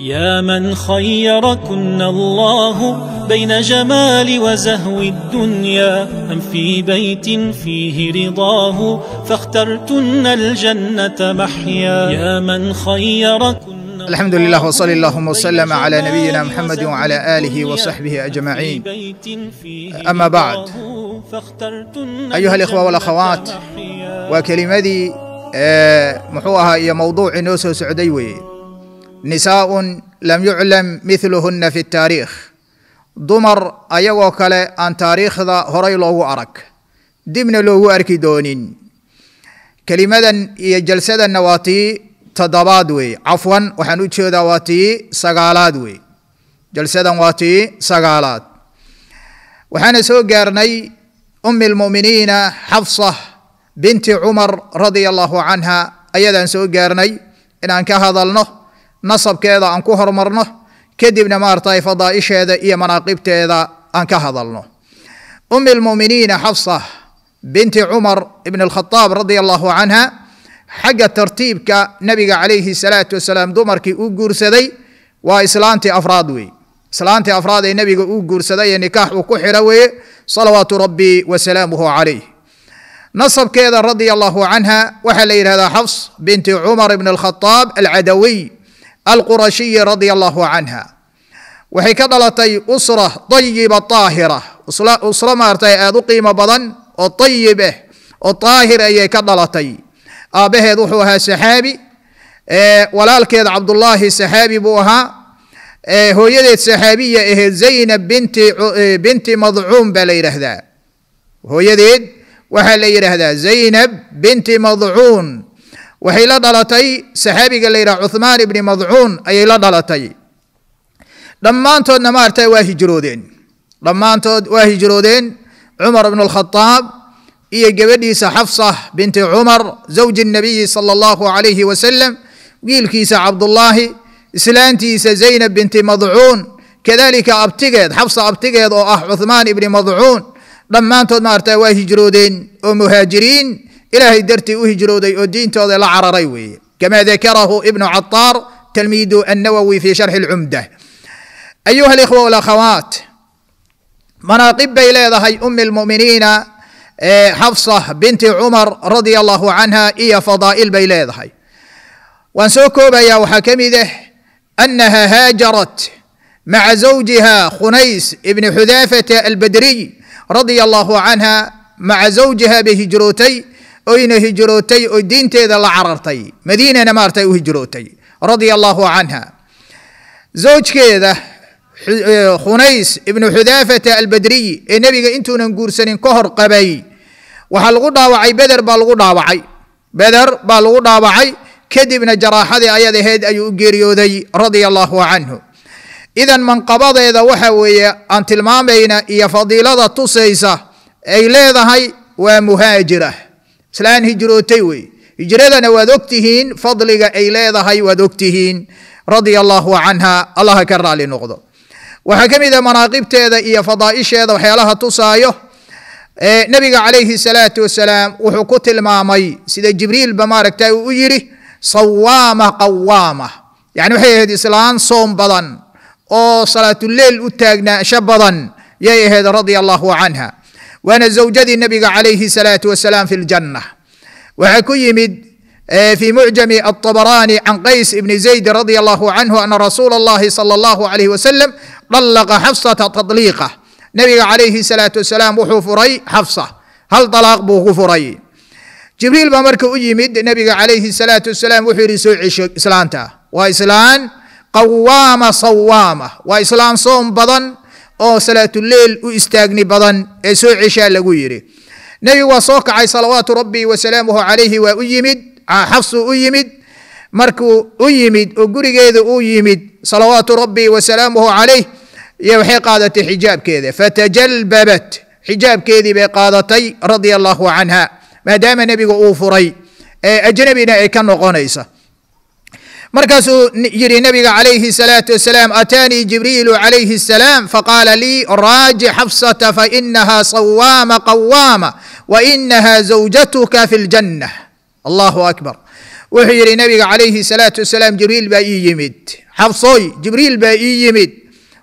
يا من خيركن الله بين جمال وزهو الدنيا أم في بيت فيه رضاه فاخترتن الجنة محيا يا من خيركن الحمد لله وصلى اللهم وسلم على نبينا محمد وعلى آله وصحبه أجمعين أما بعد أيها الإخوة والأخوات وكلمتي آه، محوها هي موضوع نوسو سعديوي نساء لم يعلم مثلهن في التاريخ دمر أيوكال أن تاريخ ذا هري لغو أرك دمن لغو أركي دونين كلمة يجلس ذا النواتي تدبادوي عفوا وحنوشي ذا واتي سقالادوي جلس ذا واتي سقالاد وحن سوغرني أم المؤمنين حفصة بنت عمر رضي الله عنها أيضا سوغرني إن أنك هذا النهر نصب كذا nasabkeeda aan ku hormarno kadibna maartay fadaaisheeda iyo manaaqibteeda aan ka hadalno أم المؤمنين حفصة بنت عمر بن الخطاب رضي الله عنها حق ترتيب نبي عليه الصلاة والسلام دمر كي أقول سدي وإسلانتي أفرادوي إسلانتي أفراد النبي أقول سدي نكاح وكحر صلوات ربي وسلامه عليه نصب كذا رضي الله عنها وحليل هذا حفص بنت عمر بن الخطاب العدوي القرشية رضي الله عنها وحي كدلتي أسرة طيبة طاهرة أسرة, أسرة مارتي أذو قيمة بدن وطيبة وطاهرة أي كدلتي أبه دوحوها سحابي إيه ولالك عبد الله سحابي بوها إيه هو يدي سحابية إيه زينب بنت آه، بنت مضعوم بليره ذا هو يدي وحليره ذا زينب بنت مضعون waxay la dhalatay saxaabiga la yidhaha cuhmaan ibni madcuun ayay la dhalatay dhammaantoodna maaragta waa hijroodeen dhammaantood waa hijroodeen cumar ibn اlkhadaab iyo gebadhiisa xafsa binti cumar zawji nabiyi sala allahu alayhi wasalam wiilkiisa cabdullaahi islaantiisa zaynab binti madcuun kadalika abtigeed xafsa abtigeed oo ah cuhmaan ibni madcuun dhammaantood maaragta waa hijroodeen oo muhaajiriin إلهي درتي u hijrooday oo diintooda la cararay كما ذكره ابن عطار تلميذ النووي في شرح العمدة أيها الإخوة والأخوات مناقب بيليدهي أم المؤمنين آه، حفصة بنت عمر رضي الله عنها إيا فضائل بيليدهي وانسوكو بيا وحكمده أنها هاجرت مع زوجها خنيس ابن حذافة البدري رضي الله عنها مع زوجها بهجروتي oyna hijrootay oo diinteeda la carartay madiinana maartay u hijrootay radia allaahu canha zawjkeeda e, khunays ibnu xudaafata albadriyi ee nebiga intuunan guursanin ka hor qabay waxaa lagu dhaawacay beder baa lagu dhaawacay beder baa lagu dhaawacay kadibna jaraaxadii ayad ahayd ayuu u geeriyooday radia allaahu canhu idan manqabadeeda waxa weeye aan tilmaamayna iyo fadiilada tusaysa ay leedahay waa muhaajira islaan hijrootay wey hijradana waad ogtihiin fadliga ay leedahay waad ogtihiin radia allaahu canha allaha ka raali noqdo waxaa ka mid a ah manaaqibteeda iyo fadaaisheeda waxyaalaha tusaayo nebiga calayhi salaatu wasalaam wuxuu ku tilmaamay sida jibriilba maaragta uu u yidhi sawaama qawaama yani waxay ahayd islaan soom badan oo salaatuleyl u taagnaasho badan yay ahayd radia allaahu canha وانا زوجتي النبي عليه الصلاه والسلام في الجنه waxaa آه، في معجم الطبراني عن قيس بن زيد رضي الله عنه أن رسول الله صلى الله عليه وسلم طلق حفصة تطليقة نبي عليه الصلاة والسلام وحو فري حفصة هل طلاق بوغو فري جبريل بامرك أجمد نبي عليه الصلاة والسلام وحو رسوع اسلانته وإسلام قوامة صوامة وإسلام صوم بضن oo salaatuleyl u istaagni badan ee soo ceshaa lagu yidhi nebigu waa soo kacay salawaatu rabbi wasalaamuhu calayhi waa u yimid xabsuu u yimid markuu u yimid oo gurigeeda uu yimid salawaatu rabbi wasalaamuhu calayh iyo waxay qaadatay xijaabkeeda fatajalbabat xijaabkeedii bay qaadatay radia allaahu canha maadaama nebiga uu furay ee ajnabina ay ka noqonaysa مركز يري النبي عليه الصلاة والسلام أتاني جبريل عليه السلام فقال لي راج حفصة فإنها صوامة قوامة وإنها زوجتك في الجنة الله أكبر وهي النبي عليه الصلاة والسلام جبريل بأي يمد حفصي جبريل بأي يمد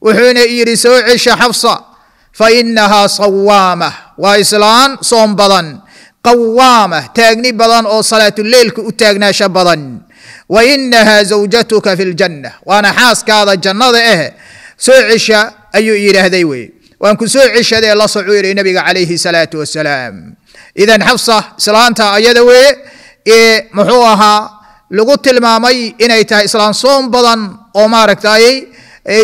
وحين يري سوعش حفصة فإنها صوامة وإسلام صوم بضن قوامة تاغني بضن أو صلاة الليل كأتاغناش بضن wa inahaa zawjatuka fi ljanna waana xaaskaada jannada ah soo cisha ayuu yidhaahday weye waan ku soo cishadee la socuu yidhi nabiga calayhi salaatu wasalaam idan xabsa islaanta ayada weeye ee muxuu ahaa lagu tilmaamay inay tahay islaan soom badan oo maaragtay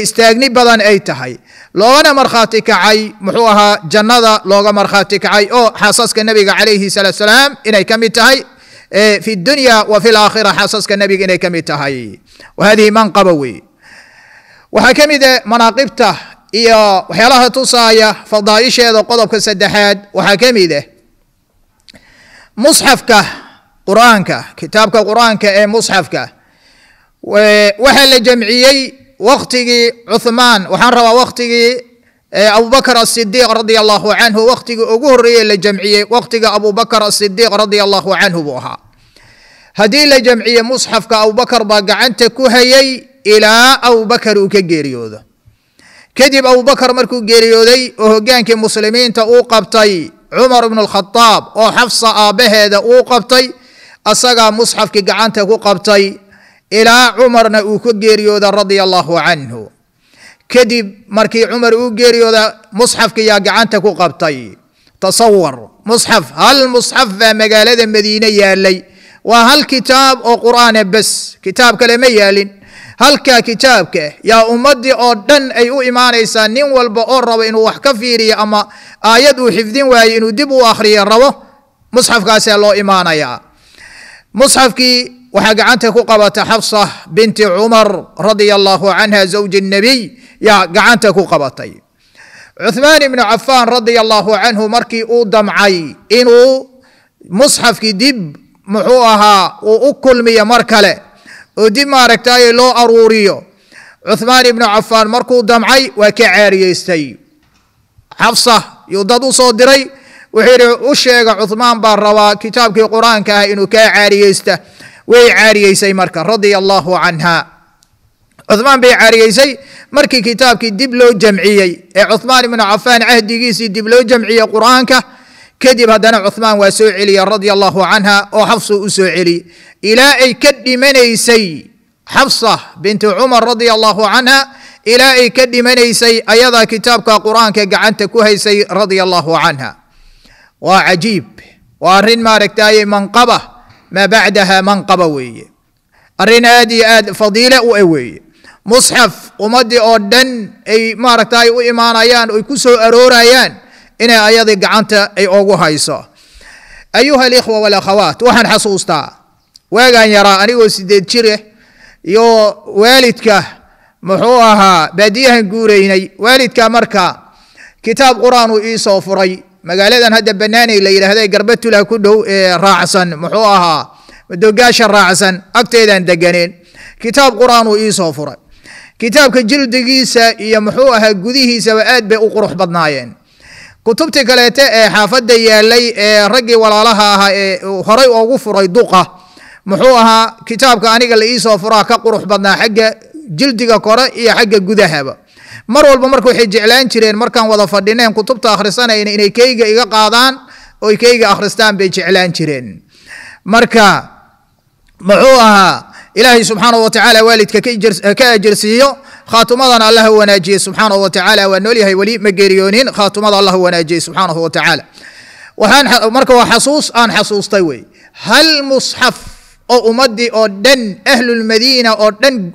istaagni badan ay tahay loogana markhaati kacay muxuu ahaa jannada looga markhaati kacay oo xaasaska nabiga calayhi salaatu wasalaam inay ka mid tahay إيه، في الدنيا وفي الآخرة حصص النبي إنه كم تهاي وهذه من قبوي وحكم إذا مناقبته يا وحيلها تصايا فضائشة إذا هذا قضب حاد وحكم إذا مصحفك قرآنك كتابك قرآنك أي مصحفك وحل جمعي وقتي عثمان وحن روى وقتي abubakr asidiiq radia allaahu canhu wakhtigii ugu horreeye la jamciyey wakhtiga abubakar asidiiq radia allaahu canhu buu ahaa haddii la jamciye musxafka abubakar baa gacanta ku hayay ilaa abubakar uu ka geeriyoodo kadib abubakar markuu geeriyooday oo hoggaankii muslimiinta uu qabtay cumar ibnu alkhadaab oo xafsa aabbaheeda uu qabtay asagaa musxafkii gacanta ku qabtay ilaa cumarna uu ka geeriyooda radia allaahu canhu كدب مركي عمر وقيري وذا مصحف كي يا يقعانتك قبطي تصور مصحف هل مصحف مقالة مدينة اللي وهل كتاب او قرآن بس كتاب كلمة اللي هل كا كتاب كا يا أمدي أو دن أي إيمان إيسا نين والبا أور روا إنو وحكا فيري أما آيات وحفظين وإي إنو دبو آخرية روا مصحف كاسي الله إيمانا يا مصحف كي وحق عنتك قبة حفصة بنت عمر رضي الله عنها زوج النبي yaa gacanta ku qabatay cuhmaan ibnu cafaan radia allaahu canhu markii uu damcay inuu musxafkii dib muxuu ahaa uu u kulmiyo mar kale oo dib maaragtaaye loo aruuriyo cuhmaan ibnu cafaan markuu damcay waa ka caariyeystay xafsa yuu dad u soo diray wuxuu yidhi u sheega cuhmaan baa rabaa kitaabkii qur-aanka ah inuu kaa caariyeysta way caariyeysay marka radia allaahu canha cumaan bay cariyeysay markii kitaabkii dib loo jamciyey ee cumaan ibnu cafaan cahdigiisii dib loo jamciyey qur-aanka kadib haddana cumaan waa soo celiye radia allaahu canha oo xafsu u soo celiye ilaa ay ka dhimanaysay xafsa binti cumar radia allaahu canha ilaa ay ka dhimanaysay ayadaa kitaabka qur-aanka gacanta ku haysay radia allaahu canha waa cajiib waa arrin maaragtaaye manqaba maa bacdaha manqaba weeye arrin aad iyo aad fadiile u e weeye musxaf ummaddii oo dhan ay maaragtay u imaanayaan oy ku soo aroorayaan inay ayadii gacanta ay ogu hayso ayuha alikhwa walakhawaat waxaan xasuustaa waagaan yaraa anigoo sideed jire eh, iyo waalidka muxuu ahaa baadiyahan guuraynay waalidka marka kitaab qur-aan uu ii soo furay magaaladan hadda banaaney la yidhaahda garbatula ku dhow ee raacsan muxuu ahaa madogaasha raacsan agteedaan deganeen kitaab qur-aan uu ii soo furay kitaabka jildigiisa iyo muxuu ahaa gudihiisaba aad bay u qurux badnaayeen kutubtii kaleete ee xaafadda yaalay ee raggii walaalaha ahaa ee horay oogu furay duqa muxuu ahaa kitaabka aniga la iisoo furaa ka qurux badnaa xagga jildiga kore iyo xagga gudahaba mar walba marka waxay jeclaan jireen markaan wada fadhineen kutubta akhrisanayna inay keyga iga qaadaan oy keyga akhristaan bay jeclaan jireen marka muxuu ahaa ilaahay subxaanaه wa tacaala waalidka ka ajarsiiyo khaatumadan allah wanaajiyey subxaanaه wa tacaala waa noolyahay weli ma geeriyoonin khaatumada allah wanaajiyey subxaanahu wa marka waa xasuus aan xasuustay wey hal musxaf oo ummaddii oo dhan ahlulmadiina oo dhan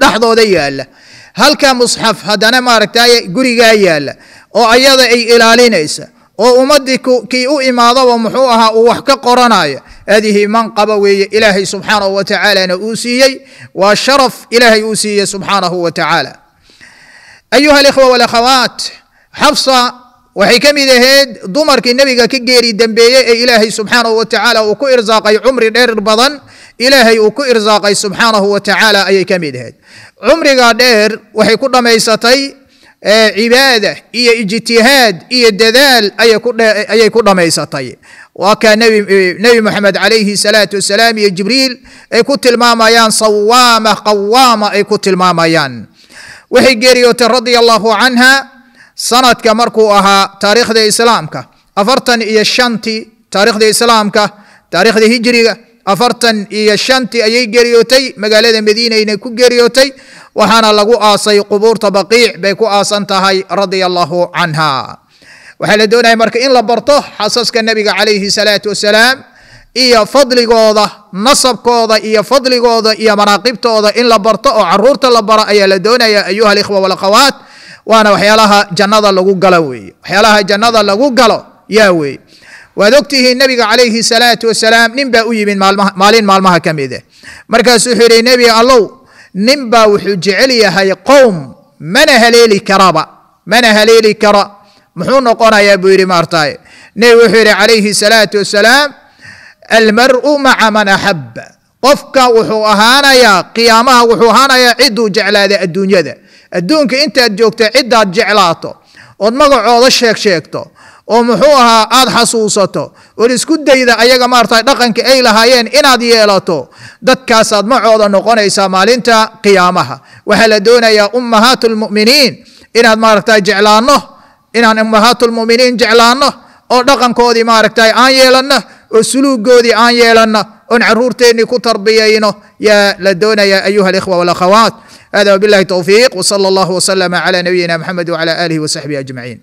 dhexdooda yaala halka musxaf haddana maaragtay gurigaa yaala oo ayada ay ilaalinaysa oo ummaddii kii u imaadaba muxuu ahaa uu wax ka qoranaya هذه منقبة وهي إلهي سبحانه وتعالى نؤسيي وشرف إلهي أوسيي سبحانه وتعالى أيها الإخوة والأخوات حفصة وحكم ذهد دمر كي النبي كجيري دنبي إلهي سبحانه وتعالى وكو إرزاقي عمر دير البضن إلهي وكو إرزاقي سبحانه وتعالى أي كم ذهد عمر دير وحي كل ما إيه، عبادة هي إيه اجتهاد هي إيه دذال أي كل ما يسطي وكان نبي, محمد عليه الصلاة والسلام يا جبريل أي كنت الماما يان صوامة قوامة أي كنت الماما يان وهي جريوة رضي الله عنها صنعت كمركو أها تاريخ ذي إسلامك أفرتن إيا الشنتي تاريخ ذي إسلامك تاريخ ذي هجري afartan iyo shantii ayay geeriyootay magaalada madiinainay ku geeriyootay waxaana lagu aasay qubuurta baqiic bay ku aasan tahay radia allahu canha waxaa la doonaya marka in la barto xasaska nebiga calayhi salaatu wasalaam iyo fadligooda nasabkooda iyo fadligooda iyo manaaqibtooda in la barto oo caruurta la baro ayaa la doonaya ayuha alikhwa walakhawaat waana waxyaalaha jannada lagu galo weeye waxyaalaha jannada lagu galo yaa weeye ودكته النبي عليه الصلاة والسلام نبا أي من مالين مال مها كميدة مركز سحري نبي الله نبا عليا هاي قوم من هليلي كرابة من هليلي كرا محون قرا يا بوري مارتاي نوحري عليه الصلاة والسلام المرء مع من أحب قفك وحو أهانا يا قيامها وحو أهانا يا عدو جعل هذا الدنيا ده الدنك انت جوكت عدة جعلاته ودمغ عوض الشيك شيكته oo muxuu ahaa aada xasuusato war isku dayda ayaga maarata dhaqanka ay lahaayeen inaad yeelato dadkaasaad macooda noqonaysaa maalinta qiyaamaha waxaa la doonayaa ummahaat lmuminiin inaad maaragta jeclaanno inaan ummahaat lmuminiin jeclaanno oo dhaqankoodii maaragta aan yeelanno oo suluugoodii aan yeelanno oon caruurteennii ku tarbiyayno yaa la doonayaa ayuha alikhwa walakhawaat hada wabillahi towfiiq wsala allahu wslama cala nabiyina maxamed wcala aalihi wasaxbihi ajmaciin